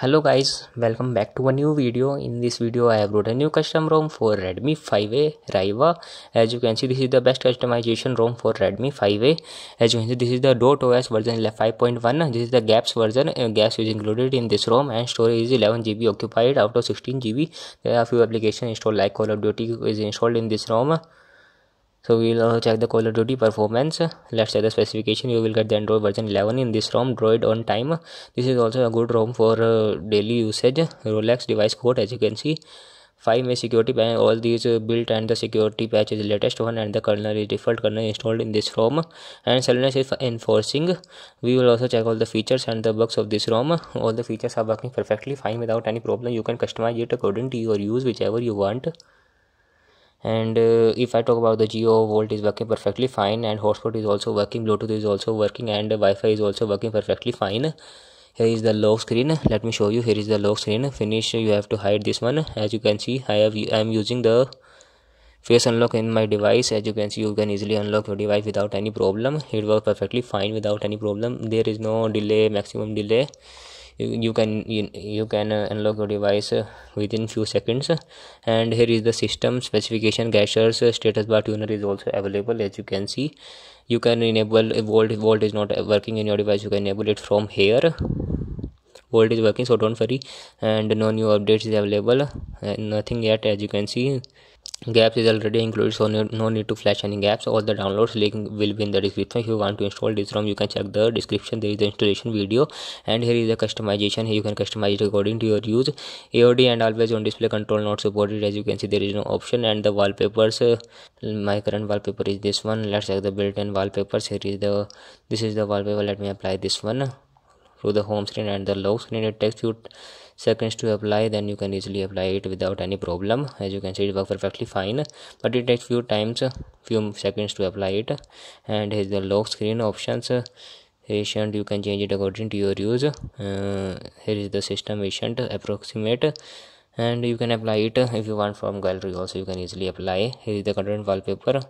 hello guys welcome back to a new video in this video i have wrote a new custom rom for redmi 5a riva as you can see this is the best customization rom for redmi 5a as you can see this is the dot os version 5.1 this is the gaps version uh, gaps is included in this rom and storage is 11 gb occupied out of 16 gb there are few applications installed like call of duty is installed in this rom so we will uh, check the call of duty performance let's check the specification you will get the android version 11 in this rom droid on time this is also a good rom for uh, daily usage rolex device code as you can see 5 may security patch all these uh, built and the security patch is latest one and the kernel is default kernel installed in this rom and Solinus is enforcing we will also check all the features and the bugs of this rom all the features are working perfectly fine without any problem you can customize it according to your use whichever you want and uh, if i talk about the geo volt is working perfectly fine and hotspot is also working bluetooth is also working and uh, wi-fi is also working perfectly fine here is the lock screen let me show you here is the lock screen finish you have to hide this one as you can see i have i am using the face unlock in my device as you can see you can easily unlock your device without any problem it works perfectly fine without any problem there is no delay maximum delay you, you can you, you can uh, unlock your device uh, within few seconds uh, and here is the system specification gashers uh, status bar tuner is also available as you can see you can enable uh, volt volt is not working in your device you can enable it from here volt is working so don't worry and no new updates is available uh, nothing yet as you can see gaps is already included so no need to flash any gaps all the downloads link will be in the description if you want to install this rom you can check the description there is the installation video and here is the customization here you can customize it according to your use aod and always on display control not supported as you can see there is no option and the wallpapers uh, my current wallpaper is this one let's check the built-in wallpapers here is the this is the wallpaper let me apply this one to the home screen and the lock screen it takes you seconds to apply then you can easily apply it without any problem as you can see it works perfectly fine but it takes few times few seconds to apply it and here's the lock screen options Patient, you can change it according to your use uh, here is the system patient approximate and you can apply it if you want from gallery also you can easily apply here is the content wallpaper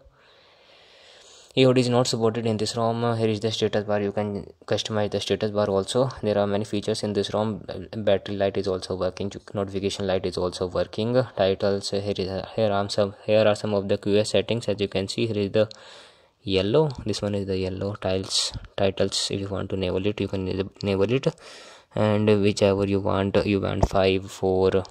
eod is not supported in this rom uh, here is the status bar you can customize the status bar also there are many features in this rom battery light is also working notification light is also working titles uh, here is uh, here are some here are some of the qs settings as you can see here is the yellow this one is the yellow tiles titles if you want to enable it you can enable it and whichever you want you want 5 4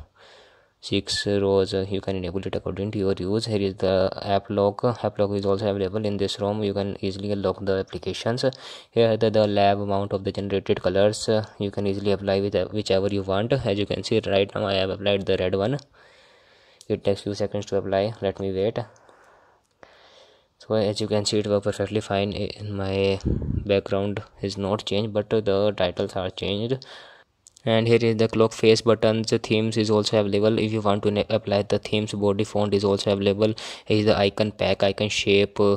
six rows uh, you can enable it according to your use here is the app lock app lock is also available in this ROM you can easily lock the applications here the, the lab amount of the generated colors you can easily apply with uh, whichever you want as you can see right now I have applied the red one it takes few seconds to apply let me wait so as you can see it was perfectly fine my background is not changed but uh, the titles are changed and here is the clock face buttons the themes is also available if you want to apply the themes body font is also available here is the icon pack icon shape uh,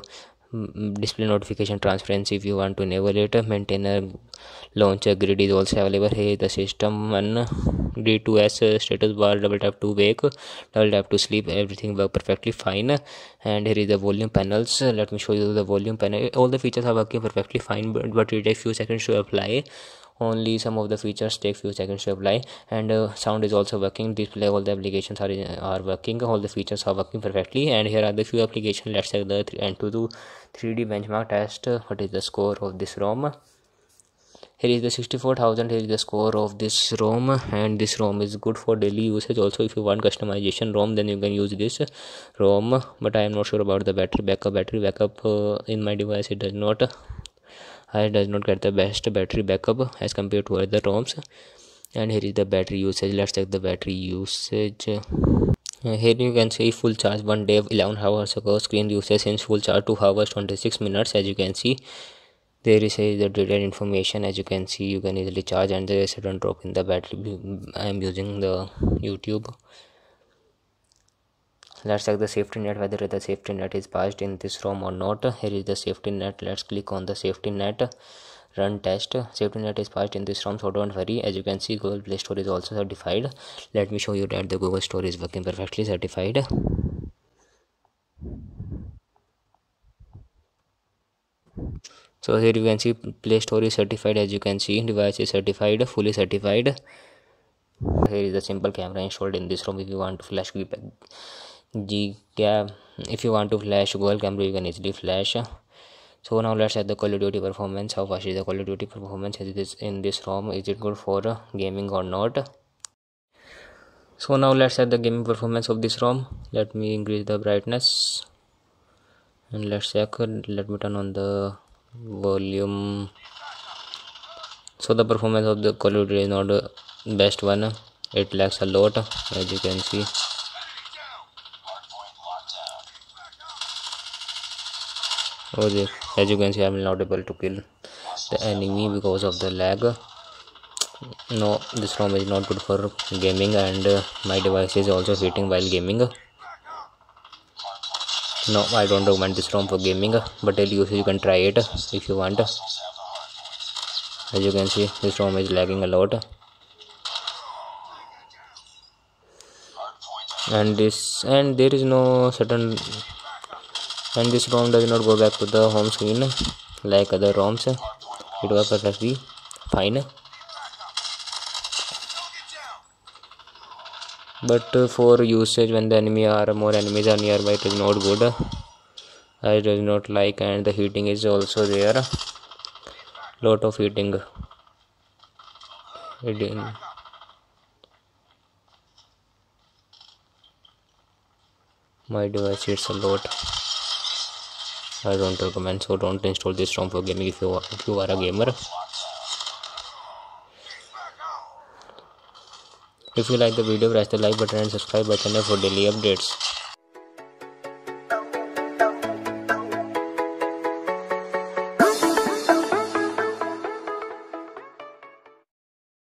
display notification transparency if you want to enable it maintainer launcher grid is also available here the system and grid 2s status bar double tap to wake double tap to sleep everything work perfectly fine and here is the volume panels let me show you the volume panel all the features are working perfectly fine but, but it takes few seconds to apply only some of the features take few seconds to apply and uh, sound is also working display all the applications are uh, are working all the features are working perfectly and here are the few applications let's check the and to do 3d benchmark test what is the score of this rom here is the 64000 here is the score of this rom and this rom is good for daily usage also if you want customization rom then you can use this rom but i am not sure about the battery backup battery backup uh, in my device it does not it does not get the best battery backup as compared to other ROMs. And here is the battery usage. Let's check the battery usage. Uh, here you can see full charge one day 11 hours ago screen usage since full charge 2 hours 26 minutes as you can see there is a the detailed information as you can see you can easily charge and there is a sudden drop in the battery i am using the youtube let's check the safety net whether the safety net is passed in this rom or not here is the safety net let's click on the safety net run test safety net is passed in this rom so don't worry as you can see google play store is also certified let me show you that the google store is working perfectly certified so here you can see play store is certified as you can see device is certified fully certified here is the simple camera installed in this room. if you want to flash back if you want to flash google camera you can easily flash so now let's add the call of duty performance how fast is the call of duty performance is this in this rom is it good for gaming or not so now let's add the gaming performance of this rom let me increase the brightness and let's check let me turn on the volume so the performance of the call of duty is not the best one it lacks a lot as you can see oh dear. as you can see i'm not able to kill the enemy because of the lag no this rom is not good for gaming and uh, my device is also heating while gaming no i don't recommend this rom for gaming but you, you can try it if you want as you can see this rom is lagging a lot and this and there is no certain and this ROM does not go back to the home screen like other ROMs it works perfectly fine but for usage when the enemy are more enemies are nearby it is not good uh, I does not like and the heating is also there lot of heating my device heats a lot I don't recommend so don't install this ROM for gaming if you are, if you are a gamer. If you like the video press the like button and subscribe button for daily updates.